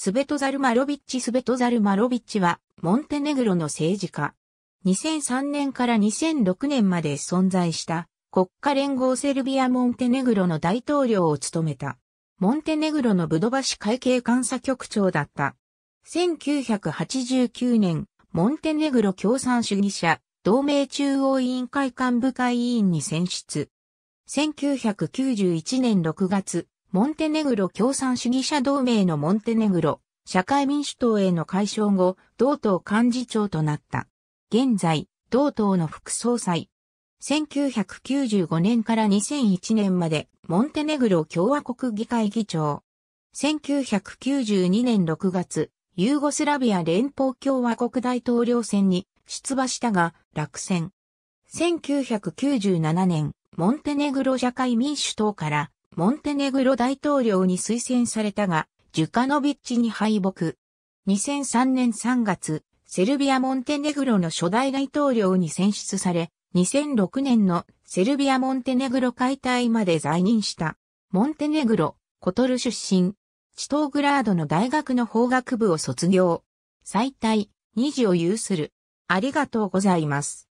スベトザル・マロビッチ・スベトザル・マロビッチは、モンテネグロの政治家。2003年から2006年まで存在した国家連合セルビア・モンテネグロの大統領を務めた。モンテネグロのブドバシ会計監査局長だった。1989年、モンテネグロ共産主義者、同盟中央委員会幹部会委員に選出。1991年6月、モンテネグロ共産主義者同盟のモンテネグロ、社会民主党への解消後、同党幹事長となった。現在、同党の副総裁。1995年から2001年まで、モンテネグロ共和国議会議長。1992年6月、ユーゴスラビア連邦共和国大統領選に出馬したが、落選。1997年、モンテネグロ社会民主党からモンテネグロ大統領に推薦されたが、ジュカノビッチに敗北。2003年3月、セルビア・モンテネグロの初代大統領に選出され、2006年のセルビア・モンテネグロ解体まで在任した。モンテネグロ、コトル出身。チトーグラードの大学の法学部を卒業。最大、2次を有する。ありがとうございます。